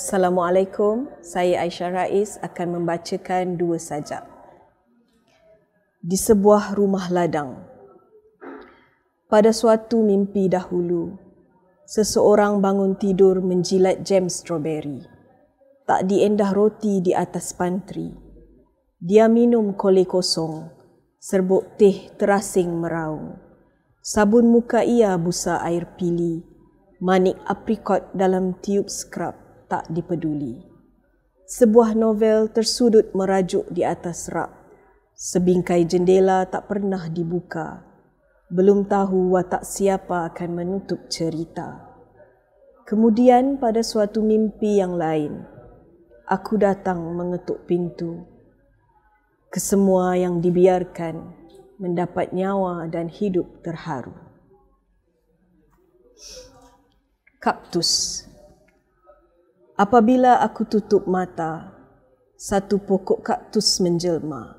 Assalamualaikum, saya Aisyah Rais akan membacakan dua sajak. Di sebuah rumah ladang. Pada suatu mimpi dahulu, seseorang bangun tidur menjilat jam strawberry. Tak diendah roti di atas pantri. Dia minum kole kosong, serbuk teh terasing meraung. Sabun muka ia busa air pili, manik aprikot dalam tiub scrub tak dipeduli. Sebuah novel tersudut merajuk di atas rak. Sebingkai jendela tak pernah dibuka. Belum tahu watak siapa akan menutup cerita. Kemudian pada suatu mimpi yang lain, aku datang mengetuk pintu. Kesemua yang dibiarkan mendapat nyawa dan hidup terharu. Kaktus Apabila aku tutup mata, satu pokok kaktus menjelma.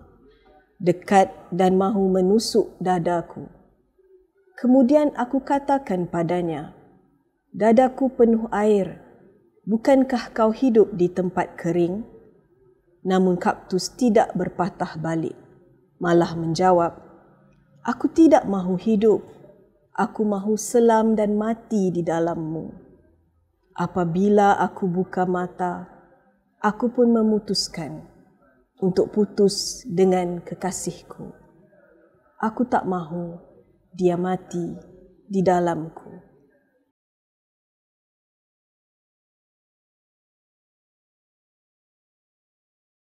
Dekat dan mahu menusuk dadaku. Kemudian aku katakan padanya, Dadaku penuh air. Bukankah kau hidup di tempat kering? Namun kaktus tidak berpatah balik. Malah menjawab, Aku tidak mahu hidup. Aku mahu selam dan mati di dalammu. Apabila aku buka mata, aku pun memutuskan untuk putus dengan kekasihku. Aku tak mahu dia mati di dalamku.